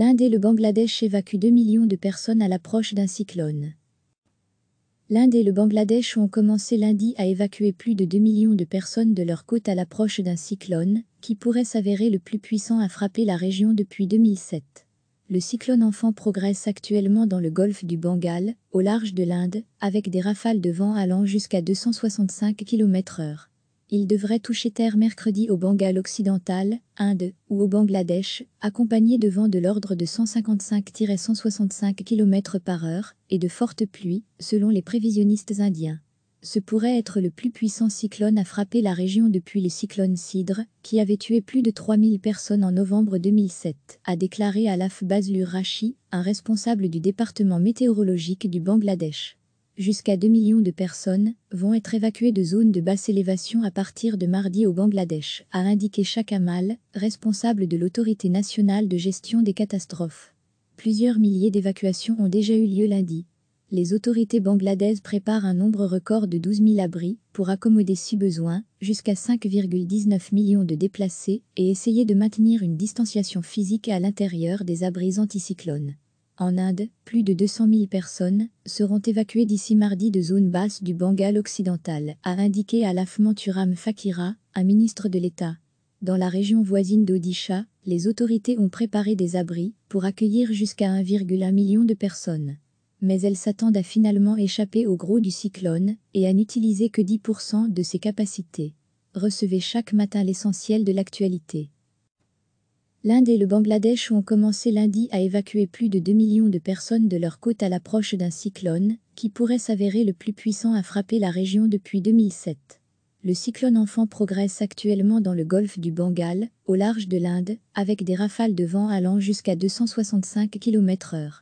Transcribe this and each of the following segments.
L'Inde et le Bangladesh évacuent 2 millions de personnes à l'approche d'un cyclone. L'Inde et le Bangladesh ont commencé lundi à évacuer plus de 2 millions de personnes de leur côte à l'approche d'un cyclone, qui pourrait s'avérer le plus puissant à frapper la région depuis 2007. Le cyclone enfant progresse actuellement dans le golfe du Bengale, au large de l'Inde, avec des rafales de vent allant jusqu'à 265 km/h. Il devrait toucher terre mercredi au Bengale occidental, Inde, ou au Bangladesh, accompagné de vents de l'ordre de 155-165 km par heure et de fortes pluies, selon les prévisionnistes indiens. Ce pourrait être le plus puissant cyclone à frapper la région depuis le cyclone Cidre, qui avait tué plus de 3000 personnes en novembre 2007, a déclaré Alaf Bazlur Rashi, un responsable du département météorologique du Bangladesh jusqu'à 2 millions de personnes vont être évacuées de zones de basse élévation à partir de mardi au Bangladesh, a indiqué Chakamal, responsable de l'autorité nationale de gestion des catastrophes. Plusieurs milliers d'évacuations ont déjà eu lieu lundi. Les autorités bangladaises préparent un nombre record de 12 000 abris pour accommoder si besoin jusqu'à 5,19 millions de déplacés et essayer de maintenir une distanciation physique à l'intérieur des abris anticyclones. En Inde, plus de 200 000 personnes seront évacuées d'ici mardi de zones basses du Bengale occidental, a indiqué Alaf Manturam Fakira, un ministre de l'État. Dans la région voisine d'Odisha, les autorités ont préparé des abris pour accueillir jusqu'à 1,1 million de personnes. Mais elles s'attendent à finalement échapper au gros du cyclone et à n'utiliser que 10% de ses capacités. Recevez chaque matin l'essentiel de l'actualité. L'Inde et le Bangladesh ont commencé lundi à évacuer plus de 2 millions de personnes de leur côte à l'approche d'un cyclone, qui pourrait s'avérer le plus puissant à frapper la région depuis 2007. Le cyclone enfant progresse actuellement dans le golfe du Bengale, au large de l'Inde, avec des rafales de vent allant jusqu'à 265 km/h.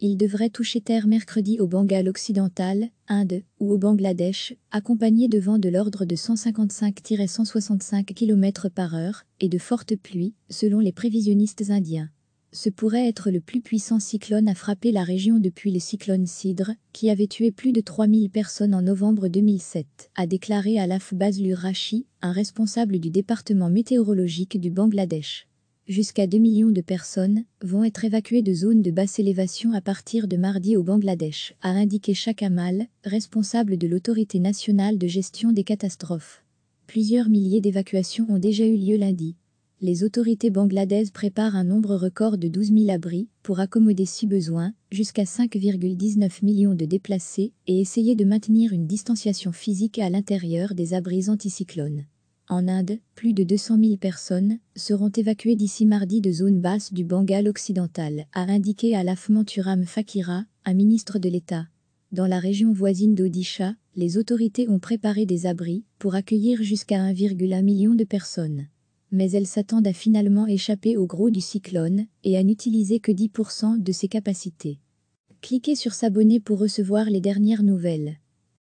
Il devrait toucher terre mercredi au Bengale occidental, Inde, ou au Bangladesh, accompagné de vents de l'ordre de 155-165 km par heure et de fortes pluies, selon les prévisionnistes indiens. Ce pourrait être le plus puissant cyclone à frapper la région depuis le cyclone Cidre, qui avait tué plus de 3000 personnes en novembre 2007, a déclaré Alaf Bazlur Rashi, un responsable du département météorologique du Bangladesh jusqu'à 2 millions de personnes vont être évacuées de zones de basse élévation à partir de mardi au Bangladesh, a indiqué Shakamal, responsable de l'Autorité nationale de gestion des catastrophes. Plusieurs milliers d'évacuations ont déjà eu lieu lundi. Les autorités bangladaises préparent un nombre record de 12 000 abris pour accommoder si besoin jusqu'à 5,19 millions de déplacés et essayer de maintenir une distanciation physique à l'intérieur des abris anticyclones. En Inde, plus de 200 000 personnes seront évacuées d'ici mardi de zone basse du Bengale occidental, a indiqué Alaf Manturam Fakira, un ministre de l'État. Dans la région voisine d'Odisha, les autorités ont préparé des abris pour accueillir jusqu'à 1,1 million de personnes. Mais elles s'attendent à finalement échapper au gros du cyclone et à n'utiliser que 10% de ses capacités. Cliquez sur s'abonner pour recevoir les dernières nouvelles.